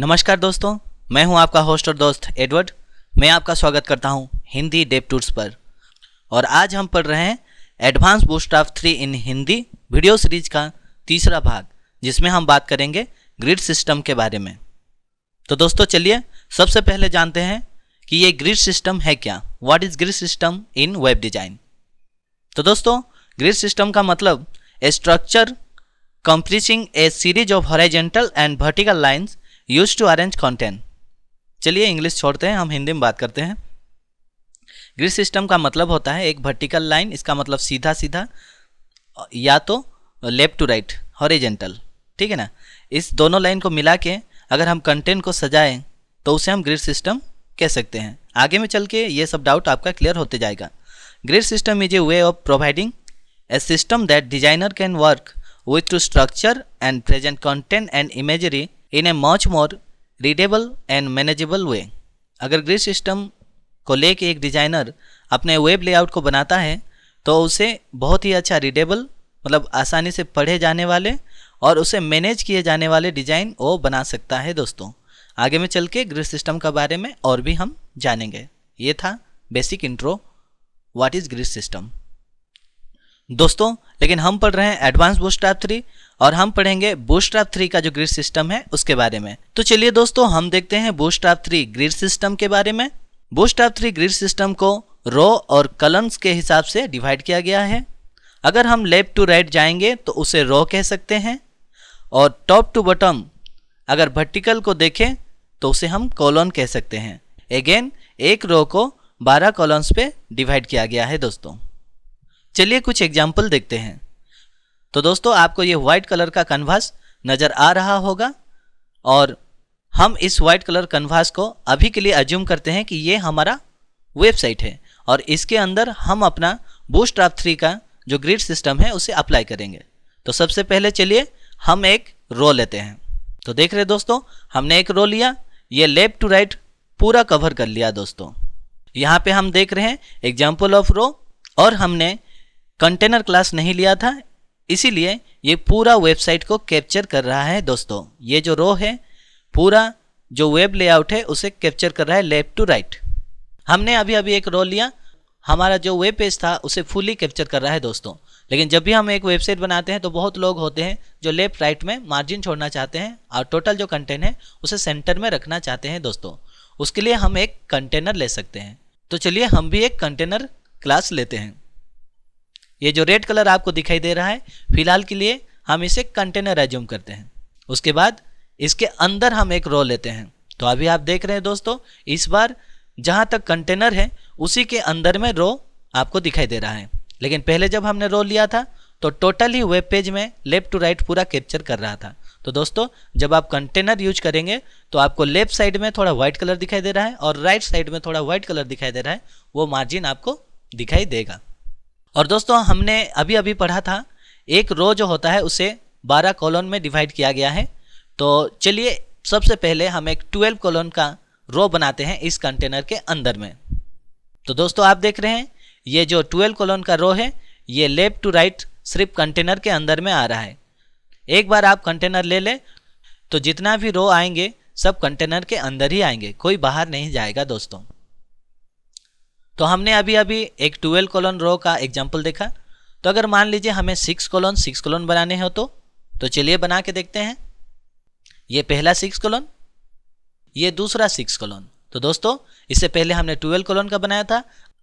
नमस्कार दोस्तों मैं हूं आपका होस्ट और दोस्त एडवर्ड मैं आपका स्वागत करता हूं हिंदी डेप टूर्स पर और आज हम पढ़ रहे हैं advance boost of three in Hindi video series का तीसरा भाग जिसमें हम बात करेंगे ग्रिड सिस्टम के बारे में तो दोस्तों चलिए सबसे पहले जानते हैं कि ये ग्रिड सिस्टम है क्या what is grid system in web design तो दोस्तों ग्रिड सिस्टम का मतलब a structure comprising a series of horizontal and vertical lines use to arrange content चलिए इंग्लिश छोड़ते हैं हम हिंदी में बात करते हैं ग्रिड सिस्टम का मतलब होता है एक वर्टिकल लाइन इसका मतलब सीधा सीधा या तो लेफ्ट टू राइट हॉरिजेंटल ठीक है ना इस दोनों लाइन को मिला के अगर हम कंटेंट को सजाएं तो उसे हम ग्रिड सिस्टम कह सकते हैं आगे में चल के ये सब डाउट आपका क्लियर होते जाएगा grid system is a way of providing a system that designer can work with to structure and present content and imagery in a much more readable and manageable way अगर grid system को लेके एक designer अपने web layout को बनाता है तो उसे बहुत ही अच्छा रीडेबल मतलब आसानी से पढ़े जाने वाले और उसे मैनेज किए जाने वाले डिज़ाइन वो बना सकता है दोस्तों आगे में चल के ग्रिड सिस्टम के बारे में और भी हम जानेंगे ये था basic intro what is grid system दोस्तों लेकिन हम पढ़ रहे हैं एडवांस बूस्टैप थ्री और हम पढ़ेंगे बूस्ट्रैप थ्री का जो ग्रिड सिस्टम है उसके बारे में तो चलिए दोस्तों हम देखते हैं बूस्ट्रैप थ्री ग्रिड सिस्टम के बारे में बूस्ट्रैप थ्री ग्रिड सिस्टम को रो और कलम्स के हिसाब से डिवाइड किया गया है अगर हम लेफ्ट टू राइट जाएंगे तो उसे रो कह सकते हैं और टॉप टू बॉटम अगर वर्टिकल को देखें तो उसे हम कॉलोन कह सकते हैं अगेन एक रो को 12 कॉलम्स पे डिवाइड किया गया है दोस्तों चलिए कुछ एग्जाम्पल देखते हैं तो दोस्तों आपको ये व्हाइट कलर का कन्वास नज़र आ रहा होगा और हम इस व्हाइट कलर कन्वास को अभी के लिए अज्यूम करते हैं कि ये हमारा वेबसाइट है और इसके अंदर हम अपना बूस्ट ऑफ थ्री का जो ग्रिड सिस्टम है उसे अप्लाई करेंगे तो सबसे पहले चलिए हम एक रो लेते हैं तो देख रहे दोस्तों हमने एक रो लिया ये लेफ्ट टू राइट पूरा कवर कर लिया दोस्तों यहाँ पे हम देख रहे हैं एग्जाम्पल ऑफ रो और हमने कंटेनर क्लास नहीं लिया था इसीलिए ये पूरा वेबसाइट को कैप्चर कर रहा है दोस्तों ये जो रो है पूरा जो वेब लेआउट है उसे कैप्चर कर रहा है लेफ्ट टू राइट हमने अभी अभी एक रो लिया हमारा जो वेब पेज था उसे फुली कैप्चर कर रहा है दोस्तों लेकिन जब भी हम एक वेबसाइट बनाते हैं तो बहुत लोग होते हैं जो लेफ्ट राइट में मार्जिन छोड़ना चाहते हैं और टोटल जो कंटेंट है उसे सेंटर में रखना चाहते हैं दोस्तों उसके लिए हम एक कंटेनर ले सकते हैं तो चलिए हम भी एक कंटेनर क्लास लेते हैं ये जो रेड कलर आपको दिखाई दे रहा है फिलहाल के लिए हम इसे कंटेनर एज्यूम करते हैं उसके बाद इसके अंदर हम एक रो लेते हैं तो अभी आप देख रहे हैं दोस्तों इस बार जहाँ तक कंटेनर है उसी के अंदर में रो आपको दिखाई दे रहा है लेकिन पहले जब हमने रो लिया था तो टोटल ही वेब पेज में लेफ्ट टू राइट पूरा कैप्चर कर रहा था तो दोस्तों जब आप कंटेनर यूज करेंगे तो आपको लेफ्ट साइड में थोड़ा व्हाइट कलर दिखाई दे रहा है और राइट साइड में थोड़ा व्हाइट कलर दिखाई दे रहा है वो मार्जिन आपको दिखाई देगा और दोस्तों हमने अभी अभी पढ़ा था एक रो जो होता है उसे बारह कॉलोन में डिवाइड किया गया है तो चलिए सबसे पहले हम एक 12 कॉलोन का रो बनाते हैं इस कंटेनर के अंदर में तो दोस्तों आप देख रहे हैं ये जो ट्वेल्व कॉलोन का रो है ये लेफ्ट टू राइट सिर्फ कंटेनर के अंदर में आ रहा है एक बार आप कंटेनर ले लें तो जितना भी रो आएंगे सब कंटेनर के अंदर ही आएंगे कोई बाहर नहीं जाएगा दोस्तों तो हमने अभी अभी एक ट्वेल्व कॉलन रो का एग्जाम्पल देखा तो अगर मान लीजिए हमें सिक्स कॉलन सिक्स कॉलन बनाने हो तो तो चलिए बना के देखते हैं ये पहला सिक्स कॉलन ये दूसरा सिक्स कॉलन तो दोस्तों इससे पहले हमने ट्वेल्व कॉलन का बनाया था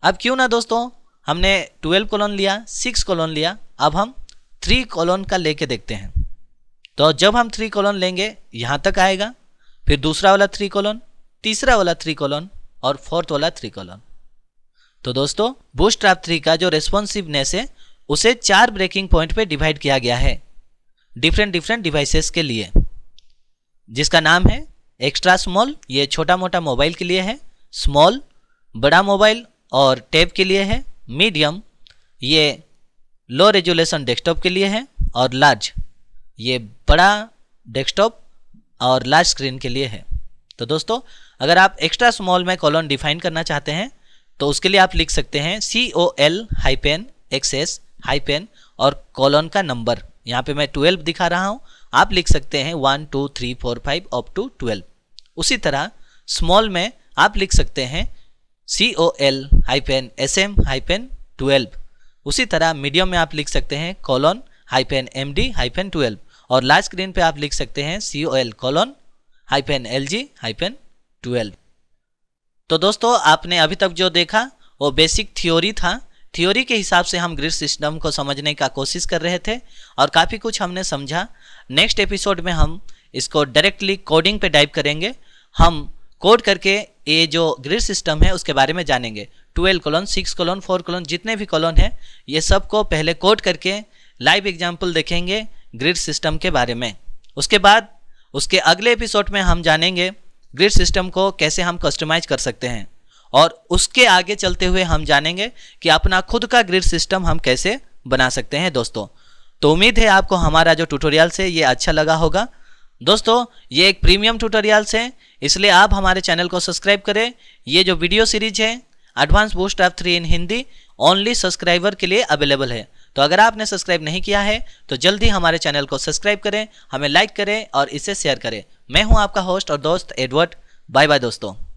अब क्यों ना दोस्तों हमने ट्वेल्व कॉलन लिया सिक्स कॉलन लिया अब हम थ्री कॉलन का लेके देखते हैं तो जब हम थ्री कॉलन लेंगे यहाँ तक आएगा फिर दूसरा वाला थ्री कॉलन तीसरा वाला थ्री कॉलन और फोर्थ वाला थ्री कॉलन तो दोस्तों बूस्ट ट्रैप थ्री का जो रेस्पॉन्सिवनेस है उसे चार ब्रेकिंग पॉइंट पे डिवाइड किया गया है डिफरेंट डिफरेंट डिवाइसेस के लिए जिसका नाम है एक्स्ट्रा स्मॉल ये छोटा मोटा मोबाइल के लिए है स्मॉल बड़ा मोबाइल और टैब के लिए है मीडियम ये लो रेजुलेशन डेस्कटॉप के लिए है और लार्ज ये बड़ा डेस्कटॉप और लार्ज स्क्रीन के लिए है तो दोस्तों अगर आप एक्स्ट्रा स्मॉल में कॉलोन डिफाइन करना चाहते हैं तो उसके लिए आप लिख सकते हैं सी ओ एल हाईपेन एक्सेस हाईपेन और कॉलोन का नंबर यहाँ पे मैं ट्वेल्व दिखा रहा हूँ आप लिख सकते हैं one two three four five up to twelve उसी तरह स्मॉल में आप लिख सकते हैं C O L hyphen S M hyphen twelve उसी तरह मीडियम में आप लिख सकते हैं colon hyphen M D hyphen twelve और लार्ज स्क्रीन पे आप लिख सकते हैं C O L colon hyphen L G hyphen twelve तो दोस्तों आपने अभी तक जो देखा वो बेसिक थ्योरी था थ्योरी के हिसाब से हम ग्रिड सिस्टम को समझने का कोशिश कर रहे थे और काफ़ी कुछ हमने समझा नेक्स्ट एपिसोड में हम इसको डायरेक्टली कोडिंग पे टाइप करेंगे हम कोड करके ये जो ग्रिड सिस्टम है उसके बारे में जानेंगे twelve colon six colon four colon जितने भी कॉलोन है ये सब को पहले कोड करके लाइव एग्जाम्पल देखेंगे ग्रिड सिस्टम के बारे में उसके बाद उसके अगले एपिसोड में हम जानेंगे ग्रिड सिस्टम को कैसे हम कस्टमाइज कर सकते हैं और उसके आगे चलते हुए हम जानेंगे कि अपना खुद का ग्रिड सिस्टम हम कैसे बना सकते हैं दोस्तों तो उम्मीद है आपको हमारा जो ट्यूटोरियल से ये अच्छा लगा होगा दोस्तों ये एक प्रीमियम ट्यूटोरियल्स है इसलिए आप हमारे चैनल को सब्सक्राइब करें ये जो वीडियो सीरीज है advance boost of three in Hindi only subscriber के लिए अवेलेबल है तो अगर आपने सब्सक्राइब नहीं किया है तो जल्दी हमारे चैनल को सब्सक्राइब करें हमें लाइक करें और इसे शेयर करें मैं हूँ आपका होस्ट और दोस्त एडवर्ड बाय बाय दोस्तों